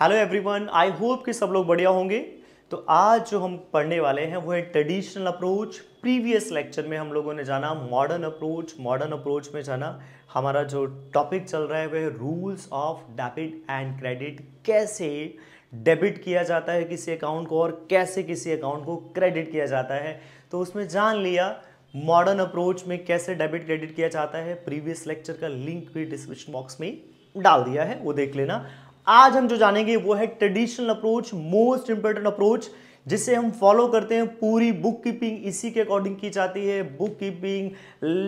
hello everyone I hope कि सब लोग बढ़िया होंगे तो आज जो हम पढ़ने वाले हैं वो है ट्रेडिशनल अप्रोच प्रीवियस लेक्चर में हम लोगों ने जाना मॉडर्न अप्रोच मॉडर्न अप्रोच में जाना हमारा जो टॉपिक चल रहा है वह rules of debit and credit कैसे डेबिट किया जाता है किसी अकाउंट को और कैसे किसी अकाउंट को क्रेडिट किया जाता है तो उसमें जान लिया मॉडर्न अप्रोच में कैसे डेबिट क्रेडिट किया जाता है प्रीवियस लेक्चर का लिंक भी डिस्क्रिप्शन बॉक्स में डाल दिया है वो देख लेना आज हम जो जानेंगे वो है traditional approach most important approach जिसे हम फॉलो करते हैं पूरी बुक कीपिंग इसी के अकॉर्डिंग की जाती है bookkeeping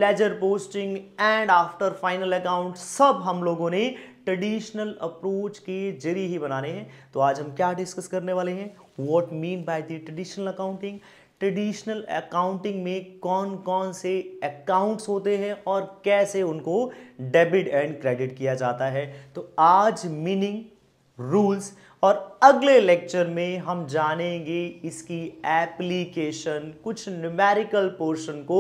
ledger posting and after final account सब हम लोगों ने ट्रेडिशनल अप्रोच के जरिए ही बनाने हैं तो आज हम क्या डिस्कस करने वाले हैं what mean by the traditional accounting traditional accounting में कौन कौन से अकाउंट्स होते हैं और कैसे उनको डेबिट एंड क्रेडिट किया जाता है तो आज मीनिंग रूल्स और अगले लेक्चर में हम जानेंगे इसकी एप्लीकेशन कुछ न्यूमेरिकल पोर्शन को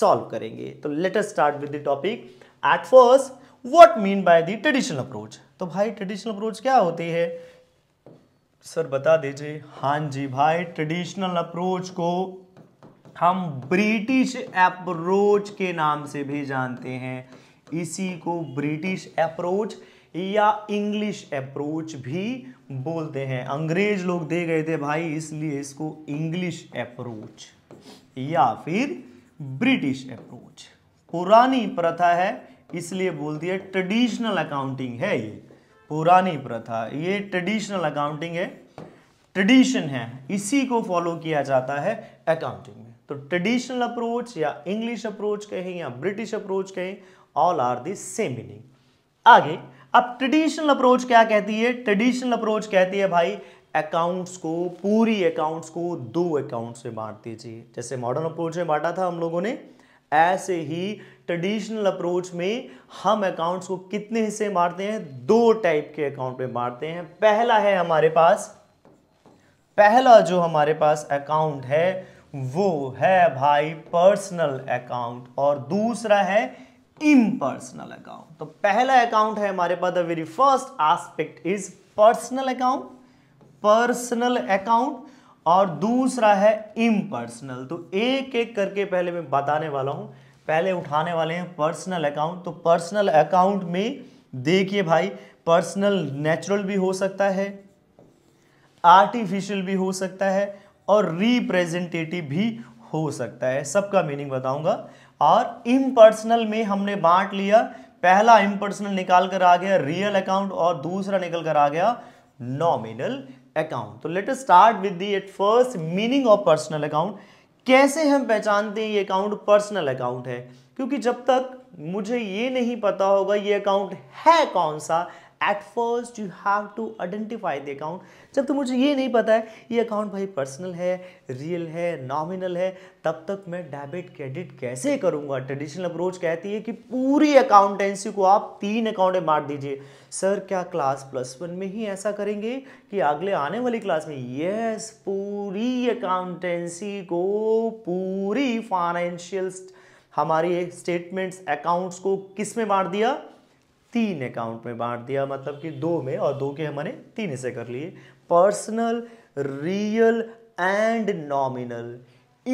सॉल्व करेंगे तो let us start with the topic at first what mean by the traditional approach तो भाई ट्रेडिशनल अप्रोच क्या होती है सर बता दीजिए हाँ जी भाई ट्रेडिशनल अप्रोच को हम ब्रिटिश अप्रोच के नाम से भी जानते हैं इसी को ब्रिटिश अप्रोच या इंग्लिश अप्रोच भी बोलते हैं अंग्रेज लोग दे गए थे भाई इसलिए इसको इंग्लिश अप्रोच या फिर ब्रिटिश अप्रोच पुरानी प्रथा है इसलिए बोल दिया ट्रेडिशनल अकाउंटिंग है ये पुरानी प्रथा ये ट्रेडिशनल अकाउंटिंग है ट्रेडिशन है इसी को फॉलो किया जाता है अकाउंटिंग में तो ट्रेडिशनल अप्रोच या इंग्लिश अप्रोच कहें या ब्रिटिश अप्रोच कहें all are the same meaning आगे अब ट्रेडिशनल अप्रोच क्या कहती है ट्रेडिशनल अप्रोच कहती है भाई अकाउंट्स को पूरी अकाउंट्स को दो अकाउंट्स में बांट दीजिए जैसे मॉडर्न अप्रोच में बांटा था हम लोगों ने ऐसे ही ट्रेडिशनल अप्रोच में हम अकाउंट्स को कितने हिस्से मारते हैं दो टाइप के अकाउंट में मारते हैं पहला है हमारे पास पहला जो हमारे पास अकाउंट है वो है भाई पर्सनल अकाउंट और दूसरा है इम्पर्सनल अकाउंट तो पहला अकाउंट है हमारे पास the very first aspect is personal account personal account और दूसरा है इम्पर्सनल तो एक एक करके पहले मैं बताने वाला हूं पहले उठाने वाले हैं पर्सनल अकाउंट तो पर्सनल अकाउंट में देखिए भाई पर्सनल नेचुरल भी हो सकता है आर्टिफिशियल भी हो सकता है और रिप्रेजेंटेटिव भी हो सकता है सबका मीनिंग बताऊंगा और इम्पर्सनल में हमने बांट लिया पहला इम्पर्सनल निकाल कर आ गया रियल अकाउंट और दूसरा निकल कर आ गया नॉमिनल अकाउंट तो let start with the at first meaning of personal account कैसे हम पहचानते हैं ये अकाउंट पर्सनल अकाउंट है क्योंकि जब तक मुझे ये नहीं पता होगा ये अकाउंट है कौन सा at first you have to identify the account जब तक तो मुझे ये नहीं पता है ये अकाउंट भाई पर्सनल है रियल है नॉमिनल है तब तक मैं डेबिट क्रेडिट कैसे करूँगा ट्रेडिशनल अप्रोच कहती है कि पूरी अकाउंटेंसी को आप तीन अकाउंट मार बांट दीजिए सर क्या क्लास प्लस वन में ही ऐसा करेंगे कि अगले आने वाली क्लास में यस पूरी अकाउंटेंसी को पूरी फाइनेंशियल हमारी स्टेटमेंट्स अकाउंट्स को किस में बांट दिया तीन अकाउंट में बांट दिया मतलब कि दो में और दो के हमारे तीन से कर लिए पर्सनल रियल एंड नॉमिनल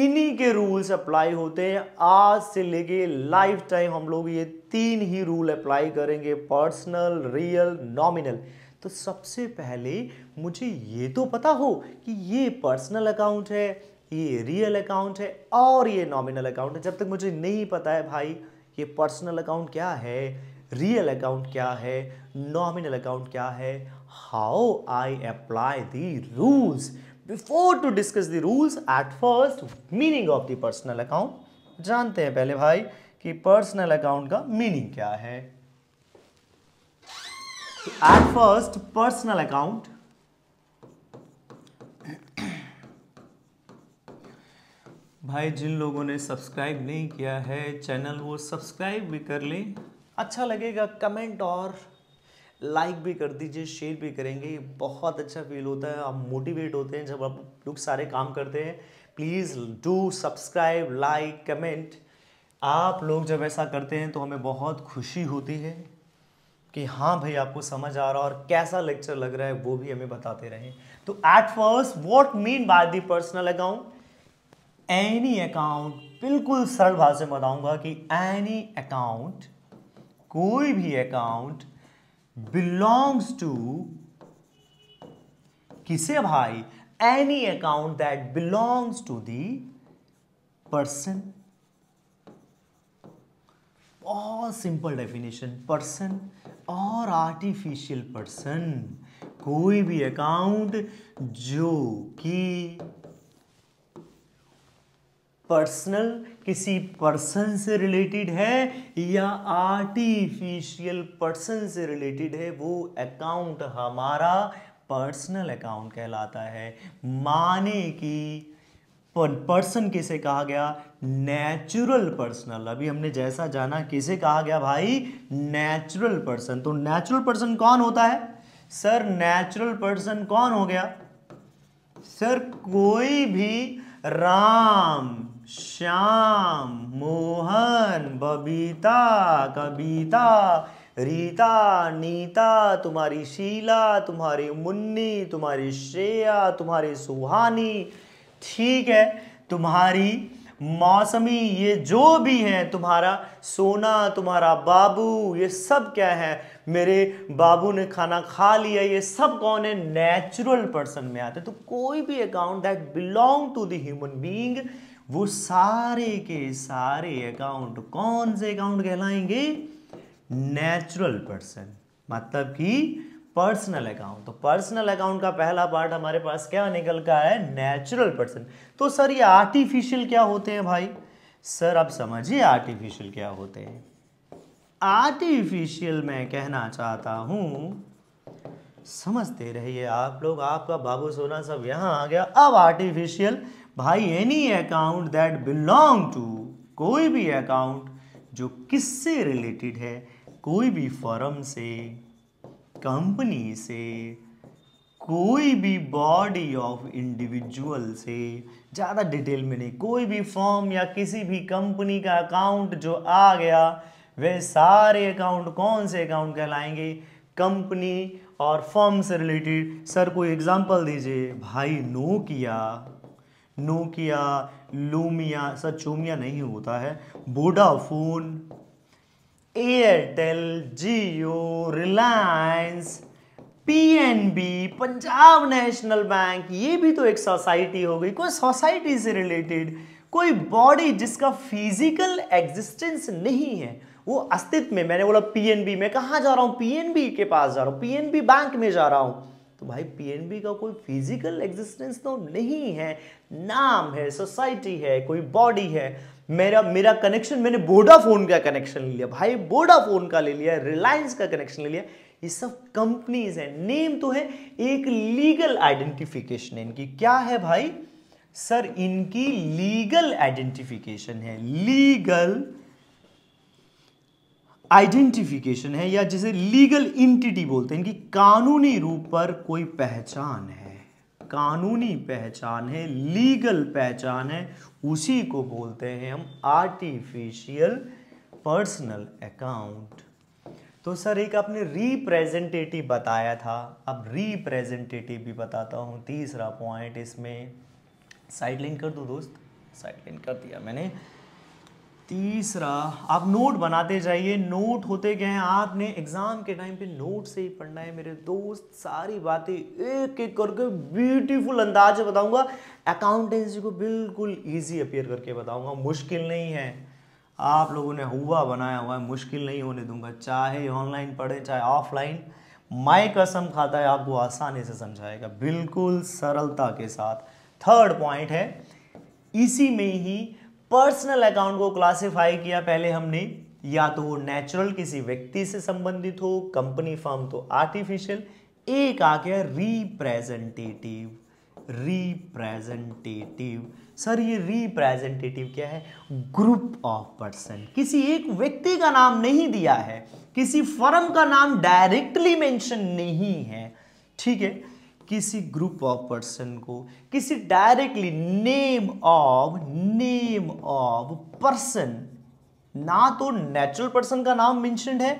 इन्हीं के रूल्स अप्लाई होते हैं आज से लेके लाइफ टाइम हम लोग ये तीन ही रूल अप्लाई करेंगे पर्सनल रियल नॉमिनल तो सबसे पहले मुझे ये तो पता हो कि ये पर्सनल अकाउंट है ये रियल अकाउंट है और ये नॉमिनल अकाउंट है जब तक मुझे नहीं पता है भाई ये पर्सनल अकाउंट क्या है रियल अकाउंट क्या है नॉमिनल अकाउंट क्या है how I apply the rules before to discuss the rules at first meaning of the personal account जानते हैं पहले भाई कि पर्सनल अकाउंट का मीनिंग क्या है एट फर्स्ट पर्सनल अकाउंट भाई जिन लोगों ने सब्सक्राइब नहीं किया है चैनल वो सब्सक्राइब भी कर लें अच्छा लगेगा कमेंट और लाइक भी कर दीजिए शेयर भी करेंगे बहुत अच्छा फील होता है आप मोटिवेट होते हैं जब आप लोग सारे काम करते हैं please do subscribe like comment आप लोग जब ऐसा करते हैं तो हमें बहुत खुशी होती है कि हाँ भाई आपको समझ आ रहा है और कैसा लेक्चर लग रहा है वो भी हमें बताते रहें तो at first what mean by the personal account any account बिल्कुल सरल भाषा में बताऊंगा कि एनी अकाउंट कोई भी अकाउंट बिलोंग्स टू किसे भाई any account that belongs to the person बहुत सिंपल डेफिनेशन पर्सन और आर्टिफिशियल पर्सन कोई भी अकाउंट जो कि पर्सनल किसी पर्सन से रिलेटेड है या आर्टिफिशियल पर्सन से रिलेटेड है वो अकाउंट हमारा पर्सनल अकाउंट कहलाता है माने कि पर्सन किसे कहा गया नेचुरल पर्सनल अभी हमने जैसा जाना किसे कहा गया भाई नेचुरल पर्सन तो नेचुरल पर्सन कौन होता है सर नेचुरल पर्सन कौन हो गया सर कोई भी राम श्याम मोहन बबीता कबीता रीता नीता तुम्हारी शीला तुम्हारी मुन्नी तुम्हारी श्रेया तुम्हारी सुहानी ठीक है तुम्हारी मौसमी ये जो भी है तुम्हारा सोना तुम्हारा बाबू ये सब क्या है मेरे बाबू ने खाना खा लिया ये सब कौन है नेचुरल पर्सन में आते तो कोई भी account that belong to the human being वो सारे के सारे अकाउंट कौन से अकाउंट कहलाएंगे नेचुरल पर्सन मतलब कि पर्सनल अकाउंट तो पर्सनल अकाउंट का पहला पार्ट हमारे पास क्या निकल का है नेचुरल पर्सन तो सर ये आर्टिफिशियल क्या होते हैं भाई सर आप समझिए आर्टिफिशियल क्या होते हैं आर्टिफिशियल मैं कहना चाहता हूं समझते रहिए आप लोग आपका बाबू सोना सब यहां आ गया अब आर्टिफिशियल भाई any account that belong to कोई भी अकाउंट जो किससे रिलेटेड है कोई भी फॉर्म से कंपनी से कोई भी बॉडी ऑफ इंडिविजुअल से ज़्यादा डिटेल में नहीं कोई भी फॉर्म या किसी भी कंपनी का अकाउंट जो आ गया वे सारे अकाउंट कौन से अकाउंट कहलाएंगे कंपनी और फॉर्म से रिलेटेड सर कोई एग्जांपल दीजिए भाई नोकिया नोकिया लूमिया सर चूमिया नहीं होता है Vodafone Airtel Jio Reliance PNB Punjab National Bank ये भी तो एक सोसाइटी हो गई कोई सोसाइटी से रिलेटेड कोई बॉडी जिसका फिजिकल एग्जिस्टेंस नहीं है वो अस्तित्व में मैंने बोला पीएनबी मैं कहाँ जा रहा हूँ पीएनबी के पास जा रहा हूँ पीएनबी बैंक में जा रहा हूँ तो भाई पीएनबी का कोई फिजिकल एग्जिस्टेंस तो नहीं है नाम है सोसाइटी है कोई बॉडी है मेरा मेरा कनेक्शन मैंने वोडाफोन का कनेक्शन ले लिया भाई वोडाफोन का ले लिया रिलायंस का कनेक्शन ले लिया ये सब कंपनीज हैं नेम तो है एक लीगल आइडेंटिफिकेशन है इनकी क्या है भाई सर इनकी लीगल आइडेंटिफिकेशन है लीगल आइडेंटिफिकेशन है या जिसे लीगल इंटिटी बोलते हैं इनकी कानूनी रूप पर कोई पहचान है कानूनी पहचान है लीगल पहचान है उसी को बोलते हैं हम आर्टिफिशियल पर्सनल अकाउंट तो सर एक आपने रिप्रेजेंटेटिव बताया था अब रिप्रेजेंटेटिव भी बताता हूँ तीसरा पॉइंट इसमें साइड लिंक कर दो दोस्त लिंक कर दिया मैंने तीसरा आप नोट बनाते जाइए नोट होते गए आपने एग्ज़ाम के टाइम पे नोट से ही पढ़ना है मेरे दोस्त सारी बातें एक एक करके ब्यूटीफुल अंदाज में बताऊंगा अकाउंटेंसी को बिल्कुल इजी अपेयर करके बताऊंगा मुश्किल नहीं है आप लोगों ने हुआ बनाया हुआ है मुश्किल नहीं होने दूंगा चाहे ऑनलाइन पढ़े चाहे ऑफलाइन माई कसम खाता है आपको आसानी से समझाएगा बिल्कुल सरलता के साथ थर्ड पॉइंट है इसी में ही पर्सनल अकाउंट को क्लासिफाई किया पहले हमने या तो वो नेचुरल किसी व्यक्ति से संबंधित हो कंपनी फर्म तो आर्टिफिशियल एक आ गया रिप्रेजेंटेटिव रिप्रेजेंटेटिव सर ये रिप्रेजेंटेटिव क्या है ग्रुप ऑफ पर्सन किसी एक व्यक्ति का नाम नहीं दिया है किसी फर्म का नाम डायरेक्टली मेंशन नहीं है ठीक है किसी ग्रुप ऑफ पर्सन को किसी directly name of name of person ना तो नेचुरल पर्सन का नाम मेंशनड है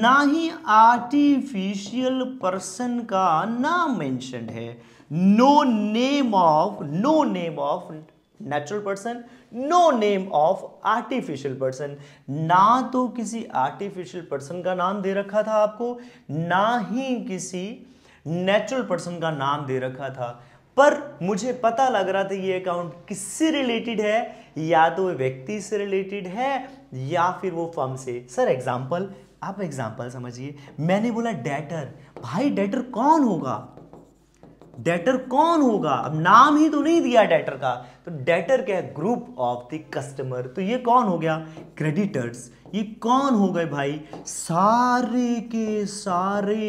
ना ही आर्टिफिशियल पर्सन का नाम मेंशनड है no name of no name of natural person no name of artificial person ना तो किसी आर्टिफिशियल पर्सन का नाम दे रखा था आपको ना ही किसी नेचुरल पर्सन का नाम दे रखा था पर मुझे पता लग रहा था ये अकाउंट किससे रिलेटेड है या तो वो व्यक्ति से रिलेटेड है या फिर वो फर्म से सर एग्जाम्पल आप एग्जाम्पल समझिए मैंने बोला डेटर भाई डेटर कौन होगा डेटर कौन होगा अब नाम ही तो नहीं दिया डेटर का तो डेटर क्या है ग्रुप ऑफ द कस्टमर तो ये कौन हो गया क्रेडिटर्स ये कौन हो गए भाई सारे के सारे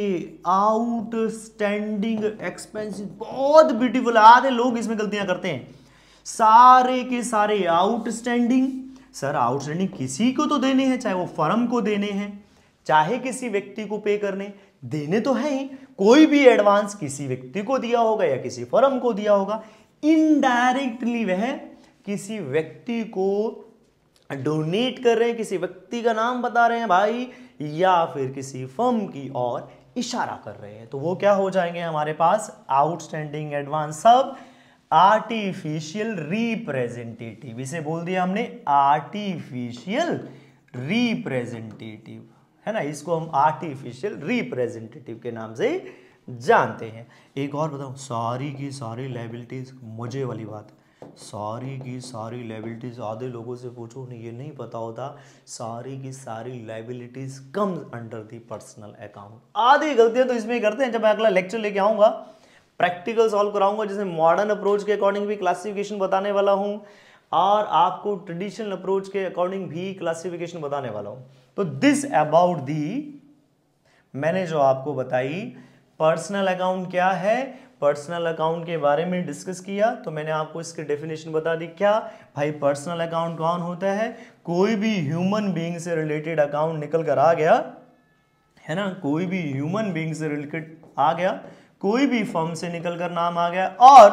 आउटस्टैंडिंग एक्सपेंसिस बहुत ब्यूटीफुल आधे लोग इसमें गलतियां करते हैं सारे के सारे आउटस्टैंडिंग सर आउटस्टैंडिंग किसी को तो देने हैं चाहे वो फर्म को देने हैं चाहे किसी व्यक्ति को पे करने देने तो है ही कोई भी एडवांस किसी व्यक्ति को दिया होगा या किसी फर्म को दिया होगा इनडायरेक्टली वह किसी व्यक्ति को डोनेट कर रहे हैं किसी व्यक्ति का नाम बता रहे हैं भाई या फिर किसी फर्म की और इशारा कर रहे हैं तो वो क्या हो जाएंगे हमारे पास आउटस्टैंडिंग एडवांस सब आर्टिफिशियल रिप्रेजेंटेटिव इसे बोल दिया हमने आर्टिफिशियल रिप्रेजेंटेटिव है ना इसको हम आर्टिफिशियल रिप्रेजेंटेटिव के नाम से जानते हैं एक और बताऊँ सारी की सारी लाइबिलिटीज़ मुझे वाली बात सारी की सारी लाइबिलिटीज़ आधे लोगों से पूछो उन्हें ये नहीं पता होता सारी की सारी liabilities come under the personal account आधी गलतियां तो इसमें करते हैं जब मैं अगला लेक्चर लेके आऊंगा प्रैक्टिकल सॉल्व कराऊंगा जैसे मॉडर्न अप्रोच के अकॉर्डिंग भी क्लासिफिकेशन बताने वाला हूँ और आपको ट्रेडिशनल अप्रोच के अकॉर्डिंग भी क्लासिफिकेशन बताने वाला हूँ तो दिस अबाउट दी मैंने जो आपको बताई पर्सनल अकाउंट क्या है पर्सनल अकाउंट के बारे में डिस्कस किया तो मैंने आपको इसकी डेफिनेशन बता दी क्या भाई पर्सनल अकाउंट कौन होता है कोई भी ह्यूमन बीइंग से रिलेटेड अकाउंट निकल कर आ गया है ना कोई भी ह्यूमन बीइंग से रिलेटेड आ गया कोई भी फॉर्म से निकल कर नाम आ गया और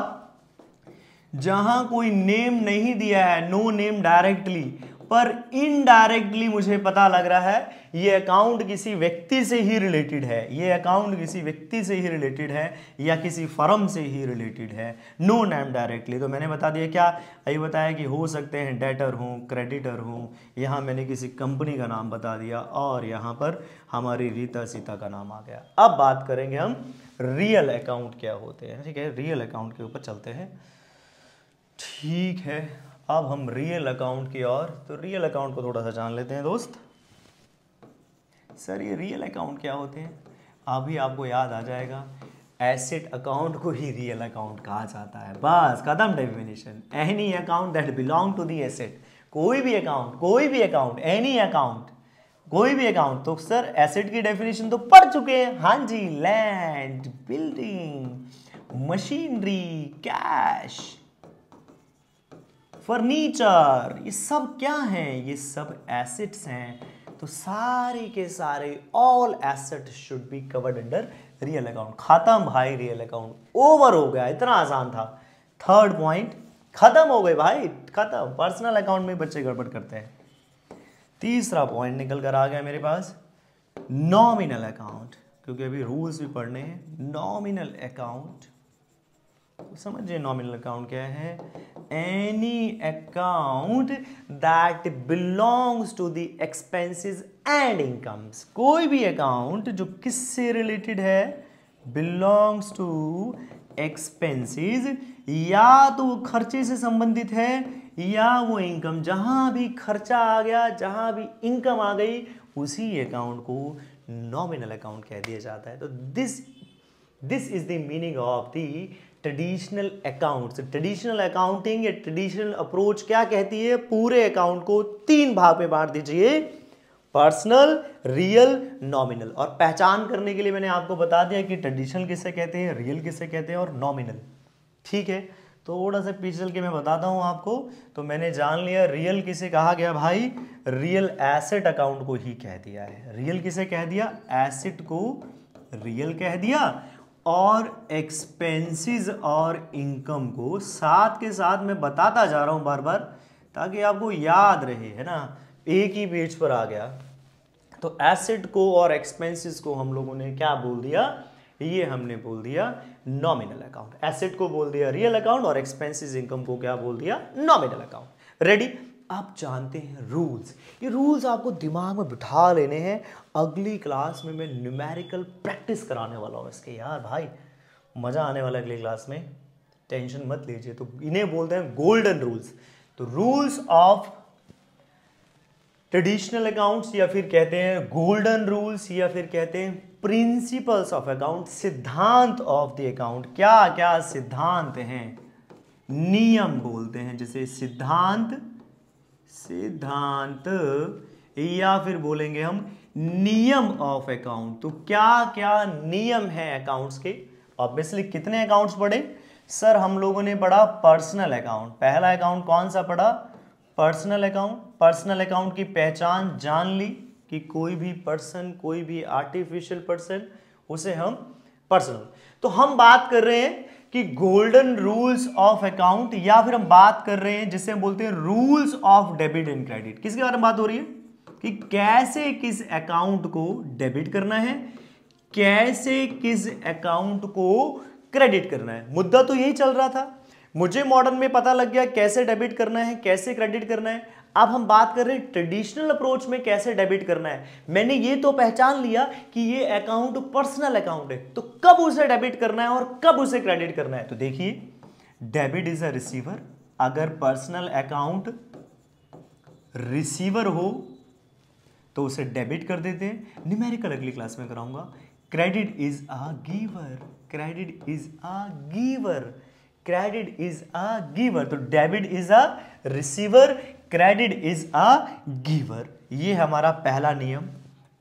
जहां कोई नेम नहीं दिया है नो नेम डायरेक्टली पर इनडायरेक्टली मुझे पता लग रहा है ये अकाउंट किसी व्यक्ति से ही रिलेटेड है ये अकाउंट किसी व्यक्ति से ही रिलेटेड है या किसी फर्म से ही रिलेटेड है नो नैम डायरेक्टली तो मैंने बता दिया क्या अभी बताया कि हो सकते हैं डेटर हों क्रेडिटर हों यहाँ मैंने किसी कंपनी का नाम बता दिया और यहाँ पर हमारी रीता सीता का नाम आ गया अब बात करेंगे हम रियल अकाउंट क्या होते हैं ठीक है रियल अकाउंट के ऊपर चलते हैं ठीक है अब हम रियल अकाउंट की ओर तो रियल अकाउंट को थोड़ा सा जान लेते हैं दोस्त सर ये रियल अकाउंट क्या होते हैं अभी आपको याद आ जाएगा एसेट अकाउंट को ही रियल अकाउंट कहा जाता है बस कदम definition any account that belong to the asset कोई भी अकाउंट कोई भी अकाउंट एनी अकाउंट कोई भी अकाउंट तो सर एसेट की डेफिनेशन तो पढ़ चुके हैं हाँ जी land building machinery cash furniture ये सब क्या हैं ये सब एसेट्स हैं तो सारे के सारे all asset should be covered under real account खत्म भाई रियल अकाउंट ओवर हो गया इतना आसान था थर्ड पॉइंट खत्म हो गए भाई खत्म पर्सनल अकाउंट में बच्चे गड़बड़ करते हैं तीसरा पॉइंट निकल कर आ गया मेरे पास नॉमिनल अकाउंट क्योंकि अभी रूल्स भी पढ़ने हैं नॉमिनल अकाउंट समझिए नॉमिनल अकाउंट क्या है any account that belongs to the expenses and incomes कोई भी अकाउंट जो किससे रिलेटेड है बिलोंग्स टू एक्सपेंसेस या तो वो खर्चे से संबंधित है या वो इनकम जहां भी खर्चा आ गया जहां भी इनकम आ गई उसी अकाउंट को नॉमिनल अकाउंट कह दिया जाता है तो this this is the meaning of the traditional account traditional accounting या ट्रेडिशनल अप्रोच क्या कहती है पूरे अकाउंट को तीन भाग में बांट दीजिए पर्सनल रियल नॉमिनल और पहचान करने के लिए मैंने आपको बता दिया कि ट्रेडिशनल किसे कहते हैं रियल किसे कहते हैं और नॉमिनल ठीक है तो थोड़ा सा पीछे चल के मैं बताता हूं आपको तो मैंने जान लिया रियल किसे कहा गया भाई रियल एसेट अकाउंट को ही कह दिया है रियल किसे कह दिया एसेट को रियल कह दिया और एक्सपेंसेस और इनकम को साथ के साथ मैं बताता जा रहा हूं बार बार ताकि आपको याद रहे है ना एक ही पेज पर आ गया तो एसेट को और एक्सपेंसेस को हम लोगों ने क्या बोल दिया ये हमने बोल दिया नॉमिनल अकाउंट एसेट को बोल दिया रियल अकाउंट और एक्सपेंसेस इनकम को क्या बोल दिया नॉमिनल अकाउंट रेडी आप जानते हैं रूल्स ये रूल्स आपको दिमाग में बिठा लेने हैं अगली क्लास में मैं न्यूमेरिकल प्रैक्टिस कराने वाला हूँ इसके यार भाई मज़ा आने वाला अगली क्लास में टेंशन मत लीजिए तो इन्हें बोलते हैं गोल्डन रूल्स तो रूल्स ऑफ ट्रेडिशनल अकाउंट्स या फिर कहते हैं गोल्डन रूल्स या फिर कहते हैं प्रिंसिपल्स ऑफ अकाउंट सिद्धांत ऑफ द अकाउंट क्या क्या सिद्धांत हैं नियम बोलते हैं जैसे सिद्धांत सिद्धांत या फिर बोलेंगे हम नियम ऑफ अकाउंट तो क्या क्या नियम है अकाउंट्स के ऑब्वियसली कितने अकाउंट्स पढ़े सर हम लोगों ने पढ़ा पर्सनल अकाउंट पहला अकाउंट कौन सा पढ़ा पर्सनल अकाउंट पर्सनल अकाउंट की पहचान जान ली कि कोई भी पर्सन कोई भी आर्टिफिशियल पर्सन उसे हम पर्सनल तो हम बात कर रहे हैं कि गोल्डन रूल्स ऑफ अकाउंट या फिर हम बात कर रहे हैं जिसे हम बोलते हैं rules of debit and credit किसके बारे में बात हो रही है कि कैसे किस अकाउंट को डेबिट करना है कैसे किस अकाउंट को क्रेडिट करना है मुद्दा तो यही चल रहा था मुझे मॉडर्न में पता लग गया कैसे डेबिट करना है कैसे क्रेडिट करना है अब हम बात कर रहे हैं ट्रेडिशनल अप्रोच में कैसे डेबिट करना है मैंने ये तो पहचान लिया कि ये अकाउंट पर्सनल अकाउंट है तो कब उसे डेबिट करना है और कब उसे क्रेडिट करना है तो देखिए डेबिट इज अ रिसीवर अगर पर्सनल अकाउंट रिसीवर हो तो उसे डेबिट कर देते हैं न्यूमेरिकल अगली क्लास में कराऊंगा credit is a giver credit is a giver credit is a giver तो debit is a receiver credit is a giver ये हमारा पहला नियम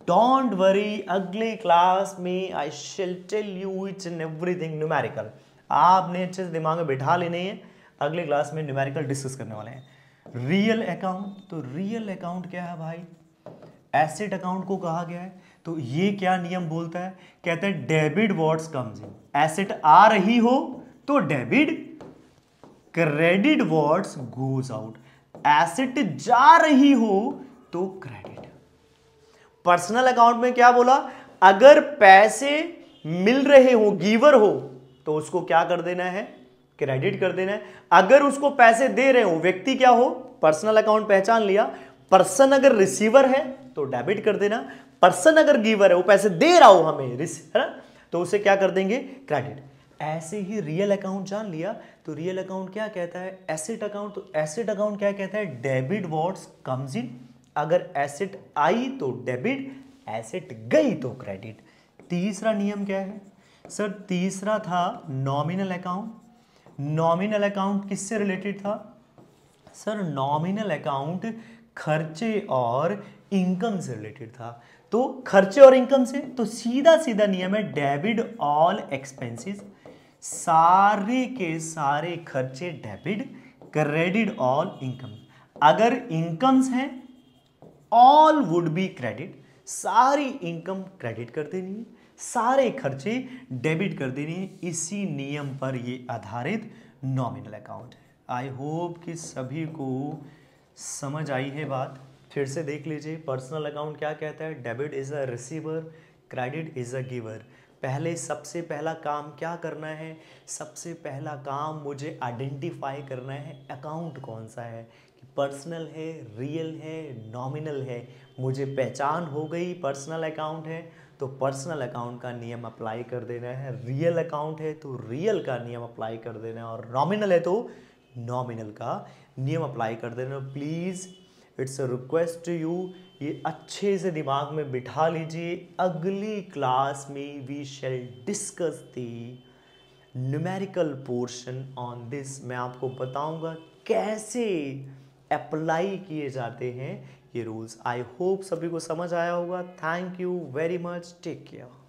डोंट वरी अगले क्लास में I shall tell you it's an everything numerical आपने अच्छे से दिमाग में बिठा लेने हैं अगले क्लास में न्यूमेरिकल डिस्कस करने वाले हैं रियल अकाउंट तो रियल अकाउंट क्या है भाई एसेट अकाउंट को कहा गया है तो ये क्या नियम बोलता है कहते हैं debit what's comes in asset आ रही हो तो debit credit what's goes out asset जा रही हो तो क्रेडिट पर्सनल अकाउंट में क्या बोला अगर पैसे मिल रहे हो गीवर हो तो उसको क्या कर देना है क्रेडिट कर देना है अगर उसको पैसे दे रहे हो व्यक्ति क्या हो पर्सनल अकाउंट पहचान लिया पर्सन अगर रिसीवर है तो डेबिट कर देना पर्सन अगर गीवर है वो पैसे दे रहा हो हमें है ना तो उसे क्या कर देंगे क्रेडिट ऐसे ही रियल अकाउंट जान लिया तो रियल अकाउंट क्या कहता है एसेट अकाउंट तो एसेट अकाउंट क्या कहता है डेबिट वॉट्स कम्स इन अगर एसेट आई तो डेबिट एसेट गई तो क्रेडिट तीसरा नियम क्या है सर तीसरा था नॉमिनल अकाउंट नॉमिनल अकाउंट किससे रिलेटेड था सर नॉमिनल अकाउंट खर्चे और इनकम से रिलेटेड था तो खर्चे और इनकम से तो सीधा सीधा नियम है डेबिट ऑल एक्सपेंसेस सारे के सारे खर्चे डेबिट क्रेडिट ऑल इनकम अगर इनकम्स हैं ऑल वुड बी क्रेडिट सारी इनकम क्रेडिट कर देनी है सारे खर्चे डेबिट कर देने है इसी नियम पर ये आधारित नॉमिनल अकाउंट है आई होप कि सभी को समझ आई है बात फिर से देख लीजिए पर्सनल अकाउंट क्या कहता है debit is a receiver credit is a giver पहले सबसे पहला काम क्या करना है सबसे पहला काम मुझे आइडेंटिफाई करना है अकाउंट कौन सा है कि पर्सनल है रियल है नॉमिनल है मुझे पहचान हो गई पर्सनल अकाउंट है तो पर्सनल अकाउंट का नियम अप्लाई कर देना है रियल अकाउंट है तो रियल का नियम अप्लाई कर देना है और नॉमिनल है तो नॉमिनल का नियम अप्लाई कर देना please it's a request to you ये अच्छे से दिमाग में बिठा लीजिए अगली क्लास में we shall discuss the numerical portion on this मैं आपको बताऊंगा कैसे अप्लाई किए जाते हैं ये रूल्स आई होप सभी को समझ आया होगा thank you very much take care